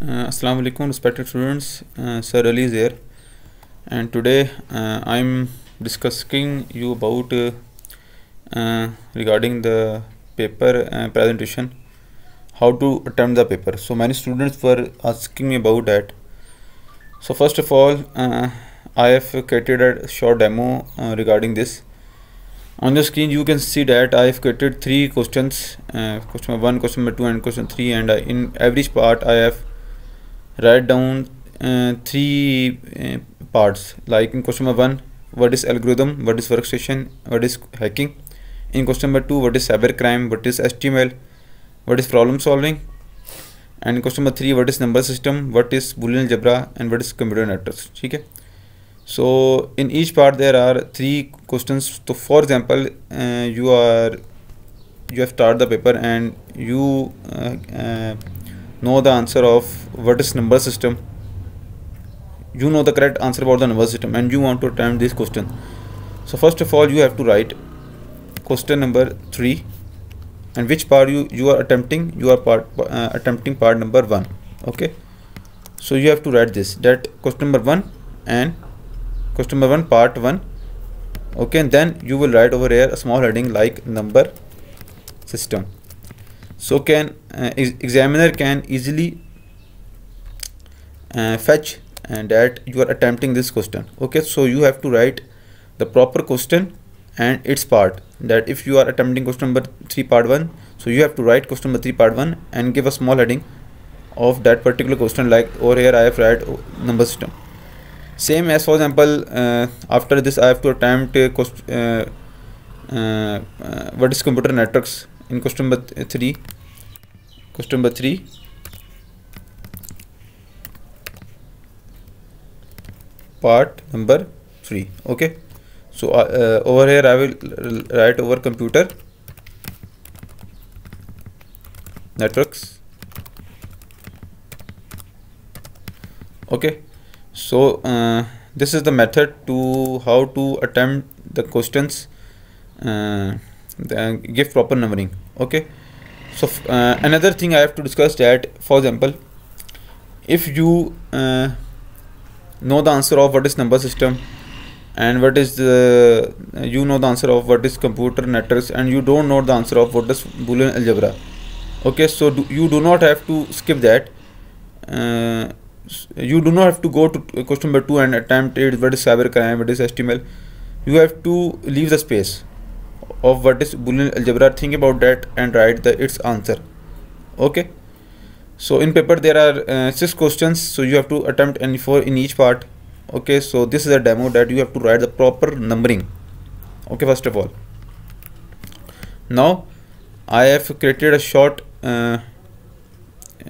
Uh, Assalamu alaikum respected students uh, Sir Ali is here and today uh, I'm discussing you about uh, uh, regarding the paper uh, presentation how to attempt the paper so many students were asking me about that so first of all I have created a short demo regarding this on the screen you can see that I have created three questions question 1 question 2 and question 3 and in every part I have write down uh, three uh, parts like in question number one what is algorithm what is workstation what is hacking in question number two what is cybercrime what is html what is problem solving and question number three what is number system what is boolean algebra and what is computer networks ठीक है so in each part there are three question तो for example you are you have start the paper and you know the answer of what is number system you know the correct answer about the number system and you want to attempt this question so first of all you have to write question number 3 and which part you you are attempting you are part uh, attempting part number 1 okay so you have to write this that question number 1 and question number 1 part 1 okay and then you will write over here a small heading like number system so can uh, examiner can easily uh, fetch and that you are attempting this question okay so you have to write the proper question and its part that if you are attempting question number 3 part 1 so you have to write question number 3 part 1 and give a small heading of that particular question like over oh, here I have write number system same as for example uh, after this I have to attempt uh, uh, uh, what is computer networks in question number 3 question number 3 part number 3 okay so uh, uh, over here I will write over computer networks okay so uh, this is the method to how to attempt the questions uh, uh, give proper numbering okay so uh, another thing i have to discuss that for example if you uh, know the answer of what is number system and what is the uh, you know the answer of what is computer networks and you don't know the answer of what is boolean algebra okay so do, you do not have to skip that uh, you do not have to go to question number 2 and attempt it what is crime what is html you have to leave the space of what is Boolean algebra think about that and write the its answer okay so in paper there are uh, six questions so you have to attempt any four in each part okay so this is a demo that you have to write the proper numbering okay first of all now I have created a short uh,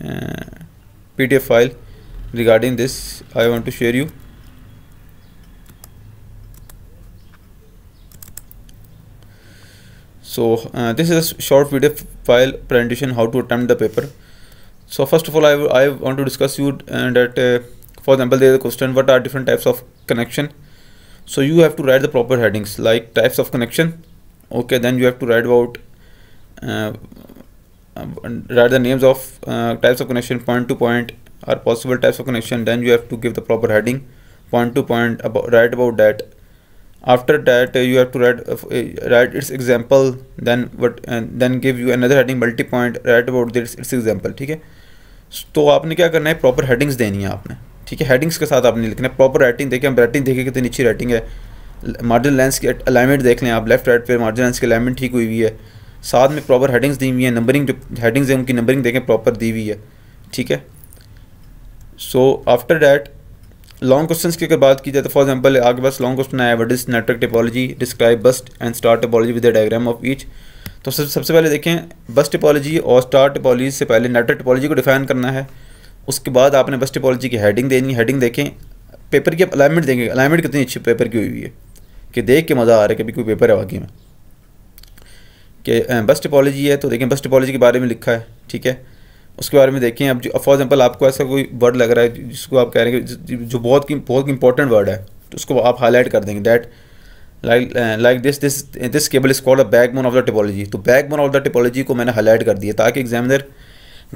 uh, PDF file regarding this I want to share you so uh, this is a short video file presentation how to attempt the paper so first of all i, I want to discuss you uh, that uh, for example there is a question what are different types of connection so you have to write the proper headings like types of connection okay then you have to write about uh, write the names of uh, types of connection point to point are possible types of connection then you have to give the proper heading point to point about write about that after that uh, you have to write uh, write its example then what and then give you another heading multi point write about this its example ठीक है तो आपने क्या करना है proper headings देनी है आपने ठीक है हेडिंग्स के साथ आपने लिखना है प्रॉपर राइटिंग देखें हम राइटिंग देखें कितनी अच्छी राइटिंग है मार्जिन लेंस की अलाइनमेंट देख लें आप लेफ्ट राइट पे मार्जिन लेंस की अलाइनमेंट ठीक हुई हुई है साथ में प्रॉपर हेडिंग्स दी हुई है नंबरिंग जो हेडिंग्स हैं उनकी नंबरिंग देखें प्रॉपर दी हुई है ठीक है so after that long questions की अगर बात की जाए तो फॉर एग्जांपल आगे पास लॉन्ग क्वेश्चन आया what is network topology describe bus and star topology with diagram of each तो सब सबसे पहले देखें बस टिपोलॉजी और स्टार टिपोलॉजी से पहले नेटवर्क टिपोलॉजी को डिफाइन करना है उसके बाद आपने बस टिपोलॉजी की हेडिंग देनी हैडिंग देखें पेपर की आप अलाइनमेंट देंगे अलाइनमेंट कितनी अच्छी पेपर की हुई हुई है कि देख के मज़ा आ रहा है कभी कोई पेपर है वाकई में कि बस टिपोलॉजी है तो देखें बस टिपोलॉजी के बारे में लिखा है ठीक है उसके बारे में देखें अब फॉर एग्जाम्पल आपको ऐसा कोई वर्ड लग रहा है जिसको आप कह रहे हैं जो बहुत बहुत इंपॉर्टेंट वर्ड है तो उसको आप हाईलाइट कर देंगे that like like this this this cable is called a backbone of the topology तो backbone of the topology को मैंने हाईलाइट कर दिया ताकि एग्जामिनर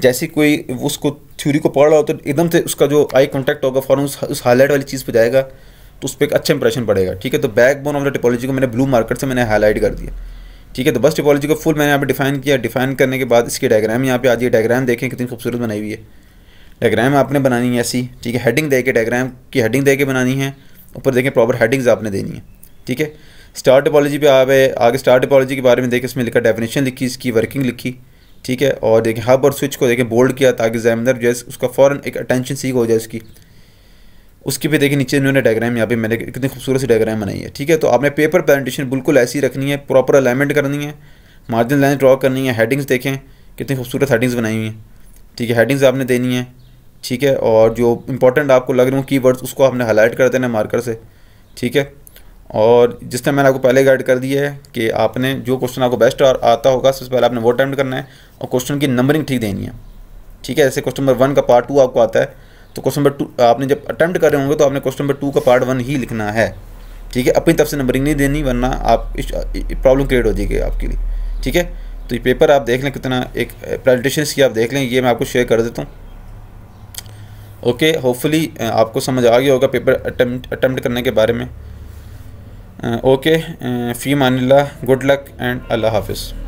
जैसे कोई उसको थ्योरी को पढ़ रहा हो तो एकदम से उसका जो आई कॉन्टैक्ट होगा फॉरन उस, उस हाईलाइट वाली चीज़ पर जाएगा तो उस पर एक अच्छा इंप्रेशन पड़ेगा ठीक है तो backbone of the topology को मैंने ब्लू मार्केट से मैंने हाईलाइट कर दिया ठीक है तो बस टिपोलॉजी को फुल मैंने यहाँ पे डिफाइन किया डिफाइन करने के बाद इसकी डायग्राम यहाँ पे आज ये डायग्राम देखें कितनी खूबसूरत बनाई हुई है डायग्राम आपने बनानी है ऐसी ठीक है हेडिंग दे के डायग्राम की हेडिंग दे के बनानी है ऊपर देखें प्रॉपर हेडिंग्स आपने देनी है ठीक है स्टार टिपोलॉजी पर आप आगे स्टार टिपोलॉजी के बारे में देखें इसमें लिखा डेफिनेशन लिखी इसकी वर्किंग लिखी ठीक है और देखें हब और स्विच को देखें बोल्ड किया ताकि जैमदर जो है उसका फ़ौरन एक अटेंशन सीख हो जाए उसकी उसकी भी देखिए नीचे इन्होंने डायग्राम यहाँ पे मैंने कितनी खूबसूरत सी डायग्राम बनाई है ठीक है तो आपने पेपर प्रेजेंटेशन बिल्कुल ऐसी रखनी है प्रॉपर अलाइनमेंट करनी है मार्जिन लाइन ड्रॉ करनी है हेडिंग्स देखें कितनी खूबसूरत हेडिंग्स बनाई हुई हैं ठीक है हेडिंग्स आपने देनी है ठीक है और जो इंपॉर्टेंट आपको लग रहे हो की उसको आपने हाईलाइट कर देना मार्कर से ठीक है और जिस तरह मैंने आपको पहले गाइड कर दिया है कि आपने जो क्वेश्चन आपको बेस्ट आता होगा सबसे पहले आपने वो अटैम्प्ट करना है और क्वेश्चन की नंबरिंग ठीक देनी है ठीक है जैसे क्वेश्चन नंबर वन का पार्ट टू आपको आता है तो क्वेश्चन नंबर टू आपने जब अटैम्प्ट कर रहे होंगे तो आपने क्वेश्चन नंबर टू का पार्ट वन ही लिखना है ठीक है अपनी तरफ से नंबरिंग नहीं देनी वरना आप प्रॉब्लम क्रिएट हो जाएगी आपके लिए ठीक है तो ये पेपर आप देख लें कितना एक प्रेजेंटेशन की आप देख लें ये मैं आपको शेयर कर देता हूँ ओके होपफुली आपको समझ आ गया होगा पेपर अटैम्प्ट अटैम्प्ट करने के बारे में ओके फी मानी गुड लक एंड अल्लाह हाफिज़